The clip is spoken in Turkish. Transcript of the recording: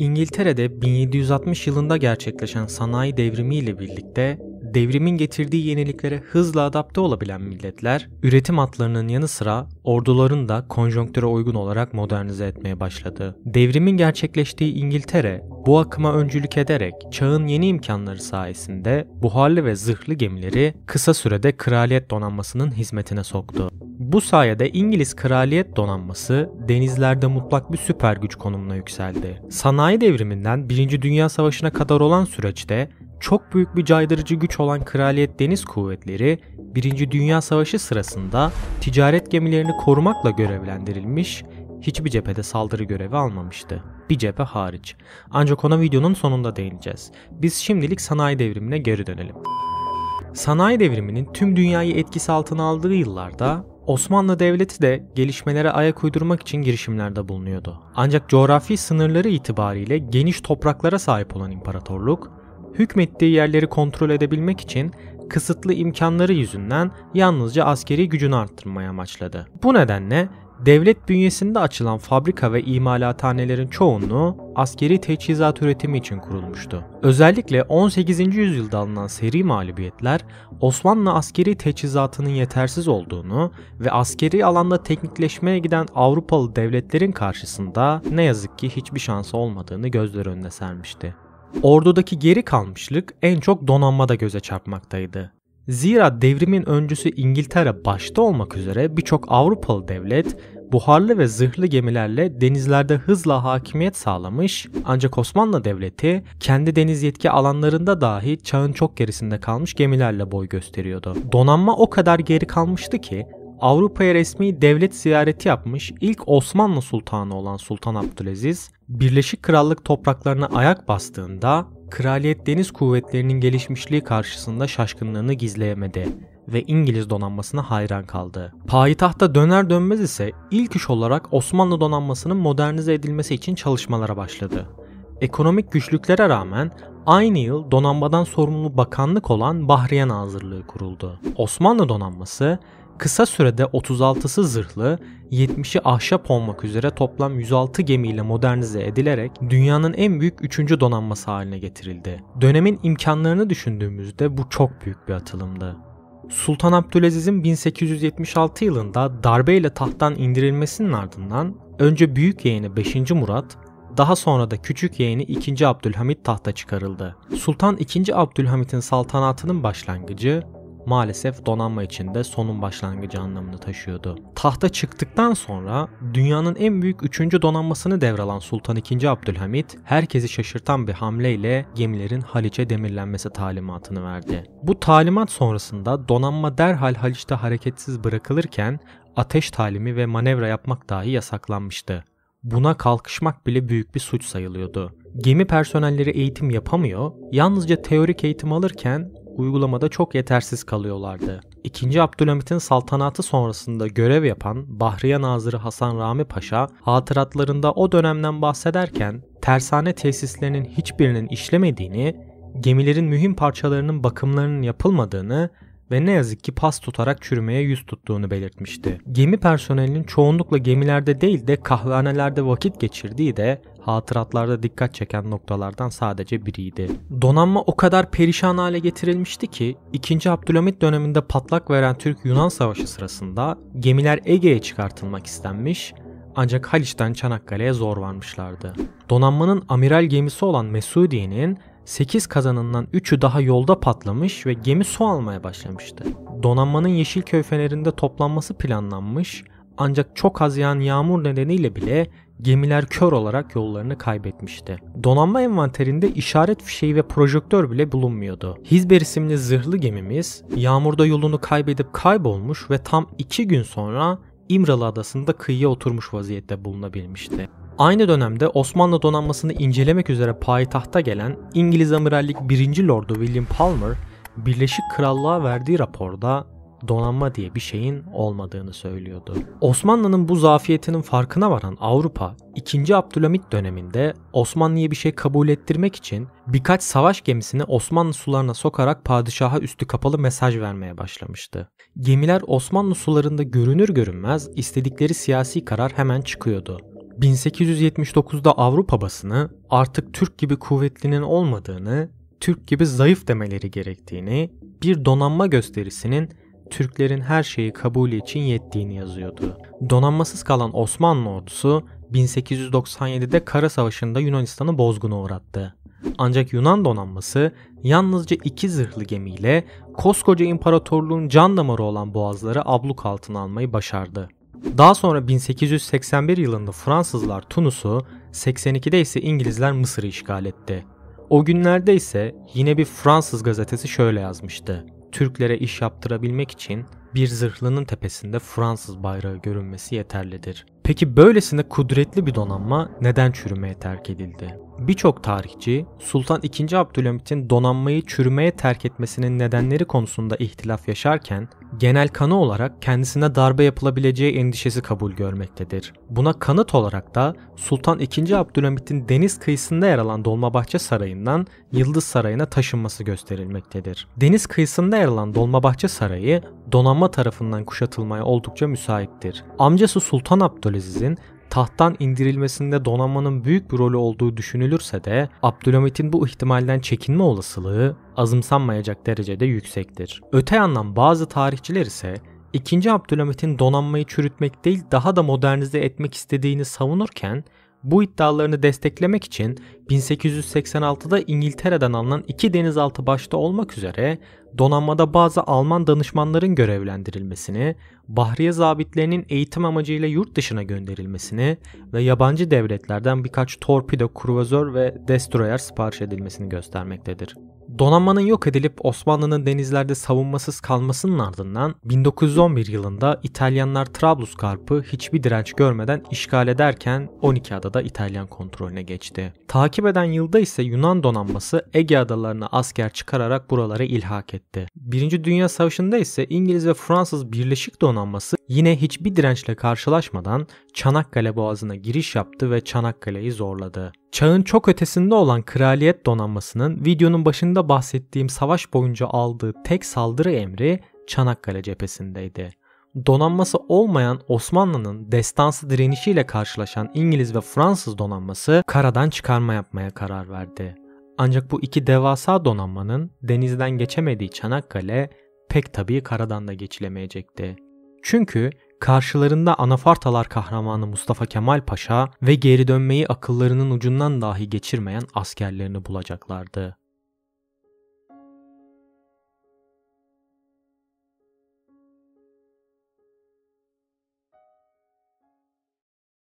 İngiltere'de 1760 yılında gerçekleşen sanayi devrimi ile birlikte devrimin getirdiği yeniliklere hızla adapte olabilen milletler, üretim hatlarının yanı sıra ordularını da konjonktüre uygun olarak modernize etmeye başladı. Devrimin gerçekleştiği İngiltere, bu akıma öncülük ederek çağın yeni imkanları sayesinde buharlı ve zırhlı gemileri kısa sürede kraliyet donanmasının hizmetine soktu. Bu sayede İngiliz Kraliyet Donanması denizlerde mutlak bir süper güç konumuna yükseldi. Sanayi devriminden 1. Dünya Savaşı'na kadar olan süreçte çok büyük bir caydırıcı güç olan Kraliyet Deniz Kuvvetleri 1. Dünya Savaşı sırasında ticaret gemilerini korumakla görevlendirilmiş, hiçbir cephede saldırı görevi almamıştı. Bir cephe hariç. Ancak ona videonun sonunda değineceğiz. Biz şimdilik sanayi devrimine geri dönelim. Sanayi devriminin tüm dünyayı etkisi altına aldığı yıllarda Osmanlı Devleti de gelişmelere ayak uydurmak için girişimlerde bulunuyordu. Ancak coğrafi sınırları itibariyle geniş topraklara sahip olan imparatorluk, hükmettiği yerleri kontrol edebilmek için kısıtlı imkanları yüzünden yalnızca askeri gücünü arttırmaya amaçladı. Bu nedenle Devlet bünyesinde açılan fabrika ve imalathanelerin çoğunluğu askeri teçhizat üretimi için kurulmuştu. Özellikle 18. yüzyılda alınan seri mağlubiyetler Osmanlı askeri teçhizatının yetersiz olduğunu ve askeri alanda teknikleşmeye giden Avrupalı devletlerin karşısında ne yazık ki hiçbir şansı olmadığını gözler önüne sermişti. Ordudaki geri kalmışlık en çok donanmada göze çarpmaktaydı. Zira devrimin öncüsü İngiltere başta olmak üzere birçok Avrupalı devlet buharlı ve zırhlı gemilerle denizlerde hızla hakimiyet sağlamış ancak Osmanlı Devleti kendi deniz yetki alanlarında dahi çağın çok gerisinde kalmış gemilerle boy gösteriyordu. Donanma o kadar geri kalmıştı ki Avrupa'ya resmi devlet ziyareti yapmış ilk Osmanlı Sultanı olan Sultan Abdülaziz, Birleşik Krallık topraklarına ayak bastığında Kraliyet Deniz Kuvvetleri'nin gelişmişliği karşısında şaşkınlığını gizleyemedi ve İngiliz donanmasına hayran kaldı. Payitahta döner dönmez ise ilk iş olarak Osmanlı donanmasının modernize edilmesi için çalışmalara başladı ekonomik güçlüklere rağmen aynı yıl donanmadan sorumlu bakanlık olan Bahriye Nazırlığı kuruldu. Osmanlı donanması kısa sürede 36'sı zırhlı, 70'i ahşap olmak üzere toplam 106 gemiyle modernize edilerek dünyanın en büyük 3. donanması haline getirildi. Dönemin imkanlarını düşündüğümüzde bu çok büyük bir atılımdı. Sultan Abdülaziz'in 1876 yılında darbeyle tahttan indirilmesinin ardından önce büyük yeğeni 5. Murat daha sonra da küçük yeğeni 2. Abdülhamit tahta çıkarıldı. Sultan 2. Abdülhamit'in saltanatının başlangıcı maalesef donanma içinde sonun başlangıcı anlamını taşıyordu. Tahta çıktıktan sonra dünyanın en büyük 3. donanmasını devralan Sultan II. Abdülhamit herkesi şaşırtan bir hamleyle gemilerin Haliç'e demirlenmesi talimatını verdi. Bu talimat sonrasında donanma derhal Haliç'te hareketsiz bırakılırken ateş talimi ve manevra yapmak dahi yasaklanmıştı. Buna kalkışmak bile büyük bir suç sayılıyordu. Gemi personelleri eğitim yapamıyor, yalnızca teorik eğitim alırken uygulamada çok yetersiz kalıyorlardı. 2. Abdülhamit'in saltanatı sonrasında görev yapan Bahriye Nazırı Hasan Rami Paşa hatıratlarında o dönemden bahsederken tersane tesislerinin hiçbirinin işlemediğini, gemilerin mühim parçalarının bakımlarının yapılmadığını ve ne yazık ki pas tutarak çürümeye yüz tuttuğunu belirtmişti. Gemi personelinin çoğunlukla gemilerde değil de kahvehanelerde vakit geçirdiği de hatıratlarda dikkat çeken noktalardan sadece biriydi. Donanma o kadar perişan hale getirilmişti ki 2. Abdülhamit döneminde patlak veren Türk-Yunan savaşı sırasında gemiler Ege'ye çıkartılmak istenmiş ancak Haliç'ten Çanakkale'ye zor varmışlardı. Donanmanın amiral gemisi olan Mesudi'nin 8 kazanından 3'ü daha yolda patlamış ve gemi su almaya başlamıştı. Donanmanın Yeşilköy fenerinde toplanması planlanmış ancak çok az yağan yağmur nedeniyle bile gemiler kör olarak yollarını kaybetmişti. Donanma envanterinde işaret fişeği ve projektör bile bulunmuyordu. Hizber isimli zırhlı gemimiz yağmurda yolunu kaybedip kaybolmuş ve tam 2 gün sonra İmralı adasında kıyıya oturmuş vaziyette bulunabilmişti. Aynı dönemde Osmanlı donanmasını incelemek üzere payitahta gelen İngiliz Amirallik 1. Lordu William Palmer, Birleşik Krallığa verdiği raporda donanma diye bir şeyin olmadığını söylüyordu. Osmanlı'nın bu zafiyetinin farkına varan Avrupa, 2. Abdülhamit döneminde Osmanlı'ya bir şey kabul ettirmek için birkaç savaş gemisini Osmanlı sularına sokarak padişaha üstü kapalı mesaj vermeye başlamıştı. Gemiler Osmanlı sularında görünür görünmez istedikleri siyasi karar hemen çıkıyordu. 1879'da Avrupa basını artık Türk gibi kuvvetlinin olmadığını, Türk gibi zayıf demeleri gerektiğini, bir donanma gösterisinin Türklerin her şeyi kabul için yettiğini yazıyordu. Donanmasız kalan Osmanlı ordusu 1897'de Kara Savaşı'nda Yunanistan'ı bozguna uğrattı. Ancak Yunan donanması yalnızca iki zırhlı gemiyle koskoca imparatorluğun can damarı olan boğazları abluk altına almayı başardı. Daha sonra 1881 yılında Fransızlar Tunus'u, 82'de ise İngilizler Mısır'ı işgal etti. O günlerde ise yine bir Fransız gazetesi şöyle yazmıştı. Türklere iş yaptırabilmek için bir zırhlının tepesinde Fransız bayrağı görünmesi yeterlidir. Peki böylesine kudretli bir donanma neden çürümeye terk edildi? Birçok tarihçi Sultan II. Abdülhamit'in donanmayı çürümeye terk etmesinin nedenleri konusunda ihtilaf yaşarken genel kanı olarak kendisine darbe yapılabileceği endişesi kabul görmektedir. Buna kanıt olarak da Sultan II. Abdülhamit'in deniz kıyısında yer alan Dolmabahçe Sarayı'ndan Yıldız Sarayı'na taşınması gösterilmektedir. Deniz kıyısında yer alan Dolmabahçe Sarayı donanma tarafından kuşatılmaya oldukça müsaittir. Amcası Sultan Abdülhamit Abdülaziz'in tahttan indirilmesinde donanmanın büyük bir rolü olduğu düşünülürse de Abdülhamit'in bu ihtimalden çekinme olasılığı azımsanmayacak derecede yüksektir. Öte yandan bazı tarihçiler ise 2. Abdülhamit'in donanmayı çürütmek değil daha da modernize etmek istediğini savunurken bu iddialarını desteklemek için 1886'da İngiltere'den alınan iki denizaltı başta olmak üzere donanmada bazı Alman danışmanların görevlendirilmesini, bahriye zabitlerinin eğitim amacıyla yurt dışına gönderilmesini ve yabancı devletlerden birkaç torpido, kruvazör ve destroyer sipariş edilmesini göstermektedir. Donanmanın yok edilip Osmanlı'nın denizlerde savunmasız kalmasının ardından 1911 yılında İtalyanlar Trablusgarp'ı hiçbir direnç görmeden işgal ederken 12 adada İtalyan kontrolüne geçti. Takip eden yılda ise Yunan donanması Ege adalarına asker çıkararak buraları ilhak etti. Birinci Dünya Savaşı'nda ise İngiliz ve Fransız Birleşik Donanması yine hiçbir dirençle karşılaşmadan Çanakkale Boğazı'na giriş yaptı ve Çanakkale'yi zorladı. Çağın çok ötesinde olan kraliyet donanmasının videonun başında bahsettiğim savaş boyunca aldığı tek saldırı emri Çanakkale cephesindeydi. Donanması olmayan Osmanlı'nın destansı direnişiyle karşılaşan İngiliz ve Fransız donanması karadan çıkarma yapmaya karar verdi. Ancak bu iki devasa donanmanın denizden geçemediği Çanakkale pek tabii karadan da geçilemeyecekti. Çünkü Karşılarında Anafartalar kahramanı Mustafa Kemal Paşa ve geri dönmeyi akıllarının ucundan dahi geçirmeyen askerlerini bulacaklardı.